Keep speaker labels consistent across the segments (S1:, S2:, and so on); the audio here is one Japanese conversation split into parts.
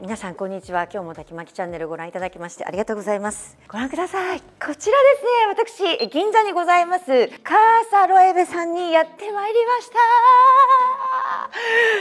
S1: 皆さんこんにちは今日もたきまきチャンネルご覧いただきましてありがとうございますご覧くださいこちらですね私銀座にございますカーサロエベさんにやってまいりまし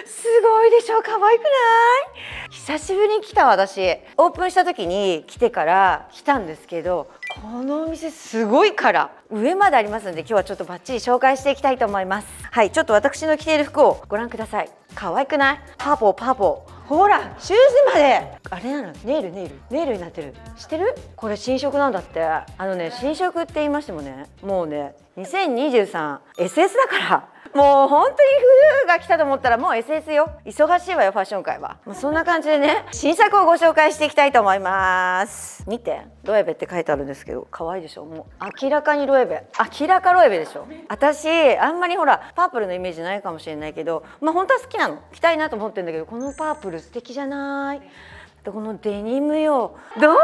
S1: たすごいでしょう可愛くない久しぶりに来た私オープンした時に来てから来たんですけどこのお店すごいから上までありますので今日はちょっとバッチリ紹介していきたいと思いますはいちょっと私の着ている服をご覧ください可愛くないパーポーパーポーほらシューズまであれなのネイルネイルネイルになってる知ってるこれ新色なんだってあのね新色って言いましてもねもうね 2023SS だからもう本当に冬が来たと思ったらもう SS よ忙しいわよファッション界は、もうそんな感じでね新作をご紹介していきたいと思います見てロエベって書いてあるんですけど可愛いでしょもう明らかにロエベ明らかロエベでしょ私あんまりほらパープルのイメージないかもしれないけどまあ本当は好きなの着たいなと思ってるんだけどこのパープル素敵じゃないでこのデニムよどう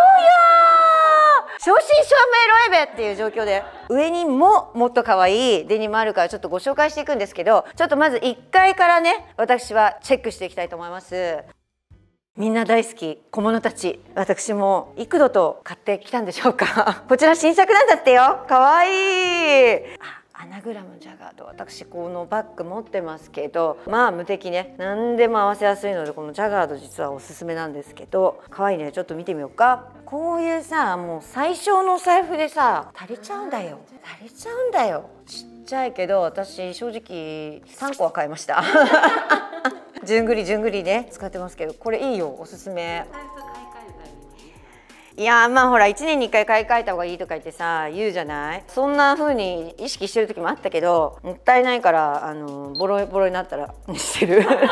S1: 正真正銘ロエベっていう状況で上にももっと可愛いデニムあるからちょっとご紹介していくんですけどちょっとまず1階からね私はチェックしていきたいと思いますみんな大好き小物たち私も幾度と買ってきたんでしょうか こちら新作なんだってよかわいいナグラムジャガード私このバッグ持ってますけどまあ無敵ね何でも合わせやすいのでこのジャガード実はおすすめなんですけど可愛いねちょっと見てみようかこういうさもう最小のお財布でさ足りちゃうんだよ足りちゃうんだよちっちゃいけど私正直3個は買いました じゅんぐりじゅんぐりね使ってますけどこれいいよおすすめ。いやまあほら1年に1回買い替えた方がいいとか言ってさ言うじゃないそんな風に意識してる時もあったけどもったいないからあのボロボロになったらしてる もったいない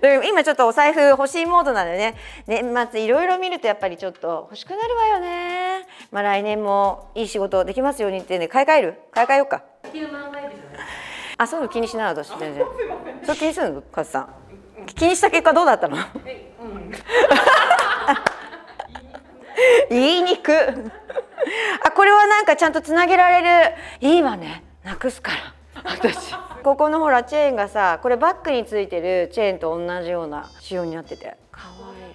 S1: じゃない今ちょっとお財布欲しいモードなんでね年末いろいろ見るとやっぱりちょっと欲しくなるわよねまあ来年もいい仕事できますようにってね買い替える買い替えようかあそういうの気にしない私全然 それ気にするのカズさん気にした結果どうだったの、うん 言いにくあこれはなんかちゃんとつなげられるいいわねなくすから私ここのほらチェーンがさこれバッグについてるチェーンと同じような仕様になっててかわいい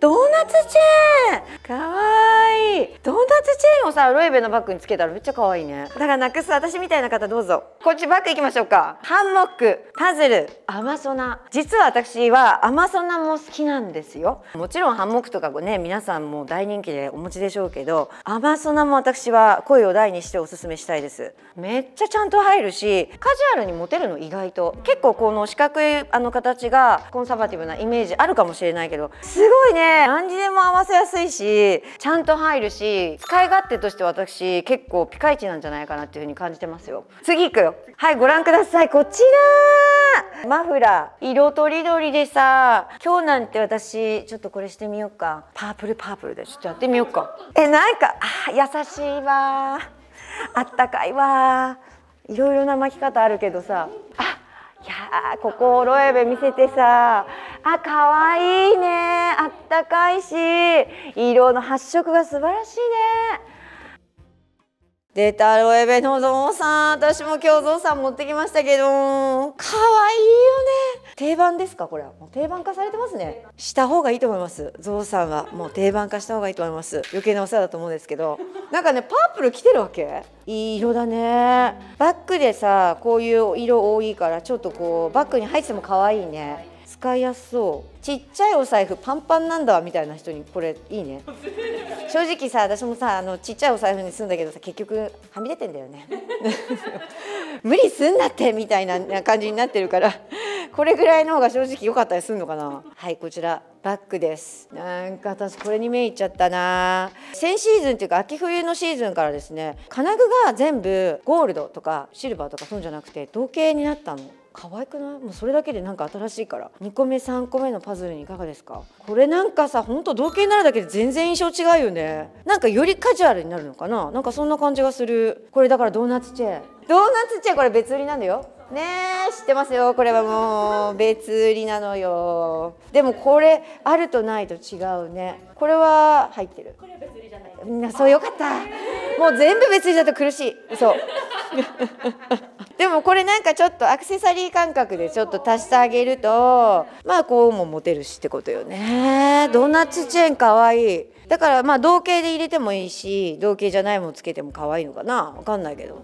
S1: ドーナツチェーンかわいいチェーンをさロエベのバッグにつけたらめっちゃ可愛いねだからなくす私みたいな方どうぞこっちバッグいきましょうかハンモックパズルアマソナ実は私はアマソナも好きなんですよもちろんハンモックとかね皆さんも大人気でお持ちでしょうけどアマソナも私は声を大にしておすすめしたいですめっちゃちゃんと入るしカジュアルに持てるの意外と結構この四角いあの形がコンサバティブなイメージあるかもしれないけどすごいね何時でも合わせやすいしちゃんと入るし使使い勝手として私結構ピカイチなんじゃないかなっていうふうに感じてますよ次いくよはいご覧くださいこちらマフラー色とりどりでさ今日なんて私ちょっとこれしてみようかパープルパープルでちょっとやってみようかえなんかあ優しいわあったかいわいろいろな巻き方あるけどさあいやここロエベ見せてさあ可愛いね暖かいし色の発色が素晴らしいね出たロエベのゾウさん私も今日ゾウさん持ってきましたけど可愛いよね定番ですかこれはもう定番化されてますねした方がいいと思いますゾウさんはもう定番化した方がいいと思います余計なお世話だと思うんですけどなんかねパープル着てるわけいい色だねバッグでさこういう色多いからちょっとこうバッグに入ってても可愛いね使いやすそうちっちゃいお財布パンパンなんだわみたいな人にこれいいね正直さ私もさあのちっちゃいお財布にすんだけどさ結局はみ出てんだよね 無理すんなってみたいな感じになってるからこれぐらいの方が正直良かったりすんのかなはいこちらバッグですなんか私これに目いっちゃったな先シーズンっていうか秋冬のシーズンからですね金具が全部ゴールドとかシルバーとかそうじゃなくて同型になったの可愛くないもうそれだけでなんか新しいから2個目3個目のパズルにいかがですかこれなんかさほんと同型になるだけで全然印象違うよねなんかよりカジュアルになるのかななんかそんな感じがするこれだからドーナツチェーンドーナツチェーンこれ別売りなんだよねえ知ってますよこれはもう別売りなのよでもこれあるとないと違うねこれは入ってるこれは別売りじゃないみんなそうよかったもう全部別売りだと苦しいそう でもこれなんかちょっとアクセサリー感覚でちょっと足してあげるとまあこうも持てるしってことよねドーナツチェーンかわいいだからまあ同型で入れてもいいし同型じゃないもんつけても可愛いのかなわかんないけど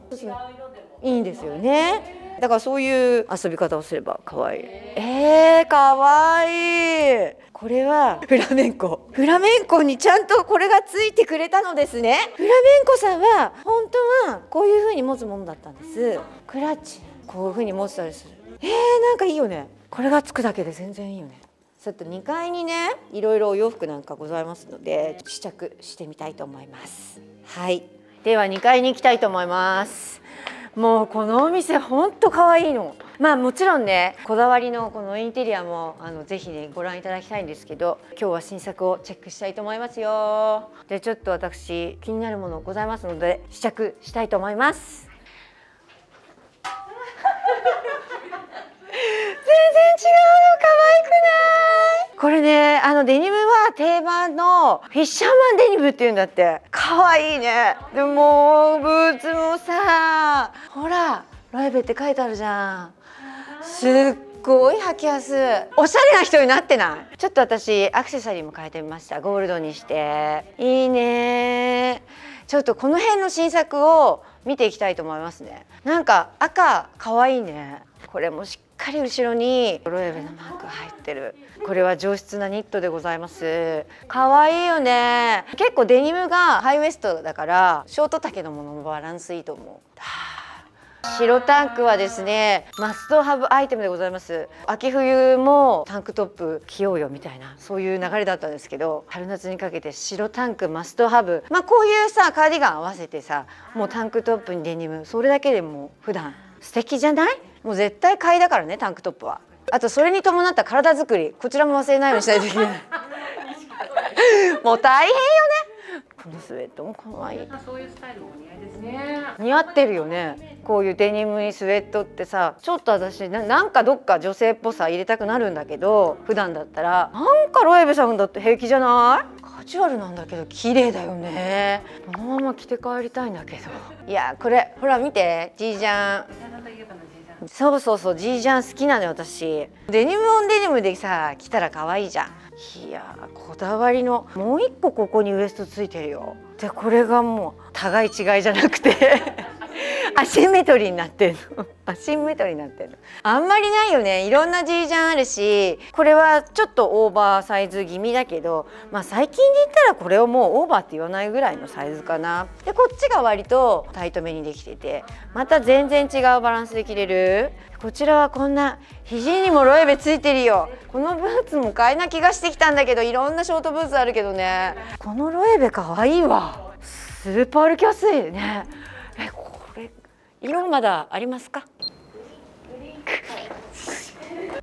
S1: いいんですよねだからそういう遊び方をすれば可愛いえー、かわいいこれはフラメンコフラメンコにちゃんとこれがついてくれたのですねフラメンコさんは本こういう風に持つものだったんですクラッチこういう風に持ってたりするえー、なんかいいよねこれがつくだけで全然いいよねちょっと2階にねいろいろお洋服なんかございますので試着してみたいと思いますはいでは2階に行きたいと思いますもうこのお店ほんと可愛いのまあもちろんねこだわりのこのインテリアもあのぜひねご覧いただきたいんですけど今日は新作をチェックしたいと思いますよでちょっと私気になるものございますので試着したいと思いますこれねあのデニムは定番のフィッシャーマンデニムっていうんだってかわいいねでもブーツもさほらライベって書いてあるじゃんすっごい履きやすいおしゃれな人になってないちょっと私アクセサリーも変えてみましたゴールドにしていいねちょっとこの辺の新作を見ていきたいと思いますねなんか赤可愛いねこれもしっかり後ろにロエベのマークが入ってるこれは上質なニットでございます可愛いよね結構デニムがハイウエストだからショート丈のものもバランスいいと思う白タンクはですねマストハブアイテムでございます秋冬もタンクトップ着ようよみたいなそういう流れだったんですけど春夏にかけて白タンクマストハブまあこういうさカーディガン合わせてさもうタンクトップにデニムそれだけでも普段素敵じゃないもう絶対買いだからねタンクトップはあとそれに伴った体づくりこちらも忘れないようにしたいといけないもう大変よねこのスウェットも可愛いそういうスタイルも似合いですね似合ってるよねこういうデニムにスウェットってさちょっと私なんかどっか女性っぽさ入れたくなるんだけど普段だったらなんかロエベさんだって平気じゃないカジュアルなんだけど綺麗だよねこのまま着て帰りたいんだけどいやこれほら見てじいちゃんそうそうそうジージャン好きなのよ私デニムオンデニムでさ着たら可愛いじゃんいやこだわりのもう一個ここにウエストついてるよでこれがもう互い違いじゃなくて アシンメトリーになってんの アシンメトリーになってんのあんまりないよねいろんな G ジャンあるしこれはちょっとオーバーサイズ気味だけどまあ最近で言ったらこれをもうオーバーって言わないぐらいのサイズかなでこっちが割とタイトめにできててまた全然違うバランスで着れるこちらはこんな肘にもロエベついてるよこのブーツも買えな気がしてきたんだけどいろんなショートブーツあるけどねこのロエベかわいいわスーパールキャスイねえこ色はまだありますか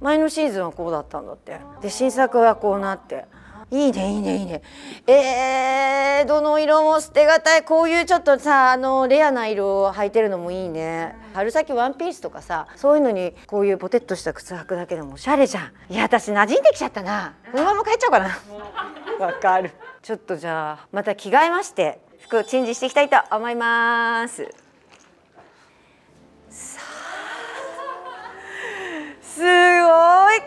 S1: 前のシーズンはこうだったんだってで新作はこうなっていいねいいねいいねえー、どの色も捨てがたいこういうちょっとさあのレアな色を履いてるのもいいね春先ワンピースとかさそういうのにこういうポテッとした靴履くだけでもおしゃれじゃんいや私馴染んできちゃったなこのまま帰っちゃおうかなわかるちょっとじゃあまた着替えまして服をチェンジしていきたいと思いますすごいくない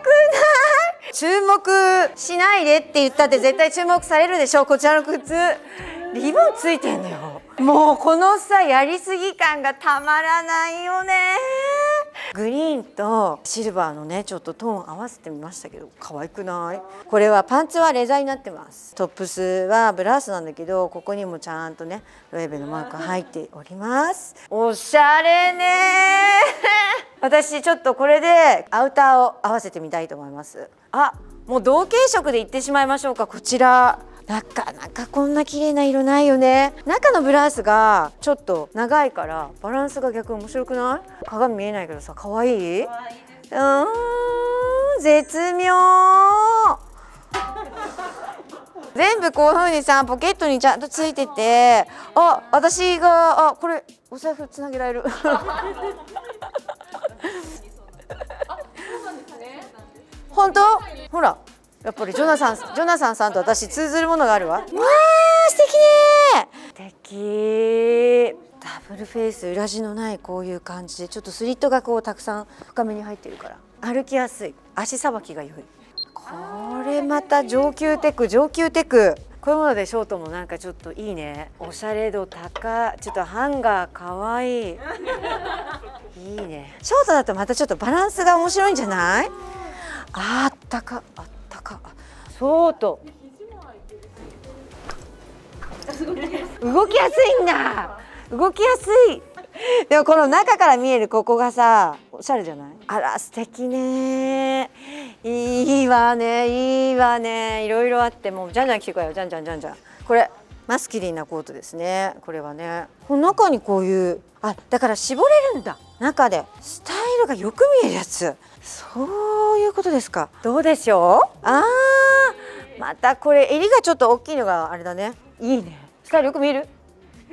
S1: 注目しないでって言ったって絶対注目されるでしょうこちらの靴リボンついてんのよもうこのさやりすぎ感がたまらないよねグリーンとシルバーのねちょっとトーン合わせてみましたけど可愛くないこれはパンツはレザーになってますトップスはブラウスなんだけどここにもちゃんとねロエベのマーク入っておりますおしゃれね 私ちょっとこれでアウターを合わせてみたいと思いますあもう同系色でいってしまいましょうかこちらなかなかこんな綺麗な色ないよね中のブラウスがちょっと長いからバランスが逆面白くない鏡見えないけどさ可愛いいうん絶妙全部こういう風にさポケットにちゃんとついててあ私があこれお財布つなげられる 本当ほらやっぱりジョナサンジョナサンさんと私通ずるものがあるわわあ素敵ね素敵ダブルフェイス裏地のないこういう感じでちょっとスリットがこうたくさん深めに入ってるから歩きやすい足さばきが良いこれまた上級テク上級テクこういうものでショートもなんかちょっといいねおしゃれ度高ちょっとハンガー可愛いいいいねショートだとまたちょっとバランスが面白いんじゃないあったかあったかそうと動きやすいんだ動きやすいでもこの中から見えるここがさおしゃれじゃないあら素敵ねいいわねいいわねいろいろあってもうじゃんじゃん来てくいよじゃんじゃんじゃんじゃんこれマスキリンなコートですねこれはねこの中にこういうあだから絞れるんだ中でスタイルがよく見えるやつそういうことですかどうでしょうあーまたこれ襟がちょっと大きいのがあれだねいいねスタイルよく見える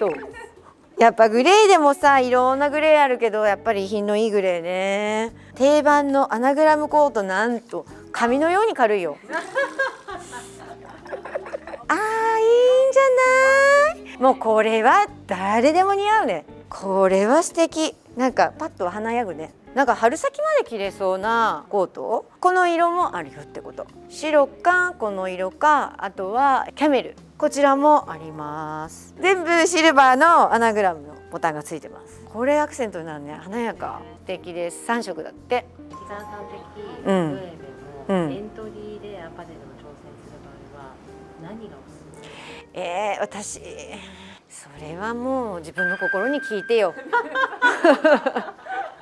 S1: どうやっぱグレーでもさいろんなグレーあるけどやっぱり品のいいグレーね定番のアナグラムコートなんと紙のように軽いよないもうこれは誰でも似合うねこれは素敵なんかパッと華やぐねなんか春先まで着れそうなコートこの色もあるよってこと白かこの色かあとはキャメルこちらもあります全部シルバーのアナグラムのボタンがついてますこれアクセントになるね華やか素敵です3色だって木澤さん的うん、エントリーでアパレルを挑戦する場合は何がえー、私それはもう自分の心に聞いてよ。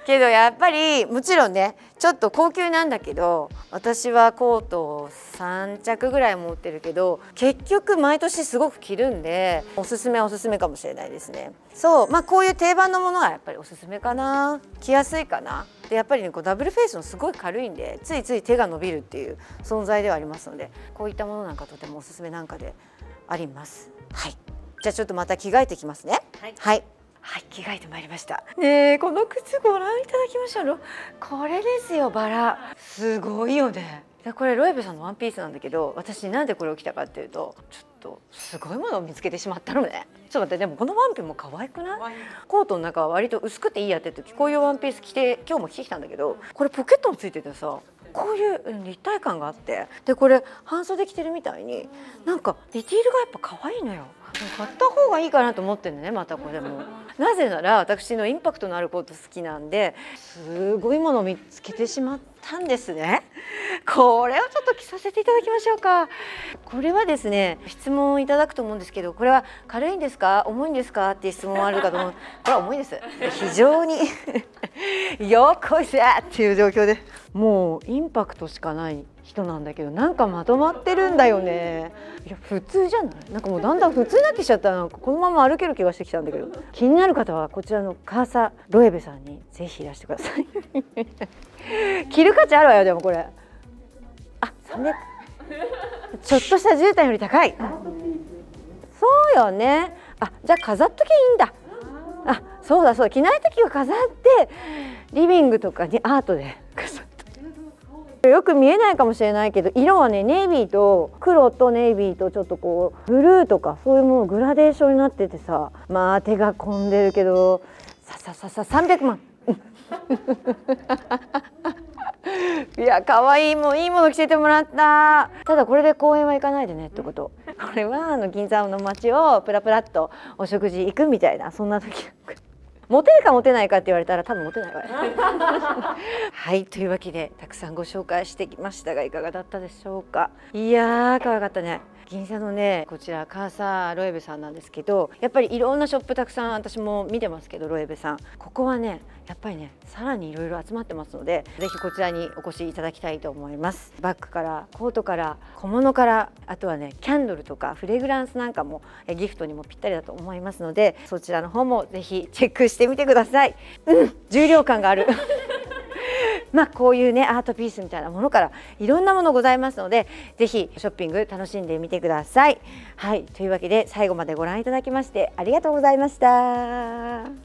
S1: けどやっぱりもちろんねちょっと高級なんだけど私はコートを3着ぐらい持ってるけど結局毎年すごく着るんでおすすめおすすめかもしれないですねそうまあこういう定番のものはやっぱりおすすめかな着やすいかなでやっぱりねこうダブルフェイスのすごい軽いんでついつい手が伸びるっていう存在ではありますのでこういったものなんかとてもおすすめなんかであります。はい。じゃあちょっとまた着替えてきますね。はい。はいはい、着替えてまいりました。ねこの靴ご覧いただきましたの。これですよ、バラ。すごいよね。これロエベさんのワンピースなんだけど私なんでこれを着たかっていうとちょっとすごいものを見つけてしまったのねちょっと待ってでもこのワンピも可愛くないコートの中は割と薄くていいやって時こういうワンピース着て今日も着てきたんだけどこれポケットもついててさこういう立体感があってでこれ半袖着てるみたいになんかディティールがやっぱ可愛いのよ買った方がいいかなと思ってんのねまたこれも。なぜなら私のインパクトのあること好きなんですごいものを見つけてしまったんですねこれをちょっと着させていただきましょうかこれはですね質問いただくと思うんですけどこれは軽いんですか重いんですかっていう質問あるかと思うこれは重いです非常に よっこいせっていう状況でもうインパクトしかない人なんだけどなんかまとまってるんだよねいや普通じゃないなんかもうだんだん普通になってきちゃったなんかこのまま歩ける気がしてきたんだけど気になる方はこちらのカーサロエベさんにぜひいらしてください 着る価値あるわよでもこれあ300ちょっとした絨毯より高いそうよねあじゃあ飾っときゃいいんだあそうだそうだ着ない時は飾ってリビングとかにアートでよく見えないかもしれないけど色はねネイビーと黒とネイビーとちょっとこうブルーとかそういうものグラデーションになっててさまあ手が込んでるけどささささ300万 いや可愛いもういいもの着せてもらったただこれで公園は行かないでねってことこれはあの銀座の街をプラプラっとお食事行くみたいなそんな時モテるかモテないかって言われたら多分モテないわよ。はいというわけでたくさんご紹介してきましたがいかがだったでしょうかいやー可愛かったね銀座のねこちらカーサロエベさんなんですけどやっぱりいろんなショップたくさん私も見てますけどロエベさんここはねやっぱりねさらにいろいろ集まってますのでぜひこちらにお越しいただきたいと思いますバッグからコートから小物からあとはねキャンドルとかフレグランスなんかもギフトにもぴったりだと思いますのでそちらの方もぜひチェックしてみてくださいうん重量感があるまあ、こういうねアートピースみたいなものからいろんなものございますのでぜひショッピング楽しんでみてください。はいというわけで最後までご覧いただきましてありがとうございました。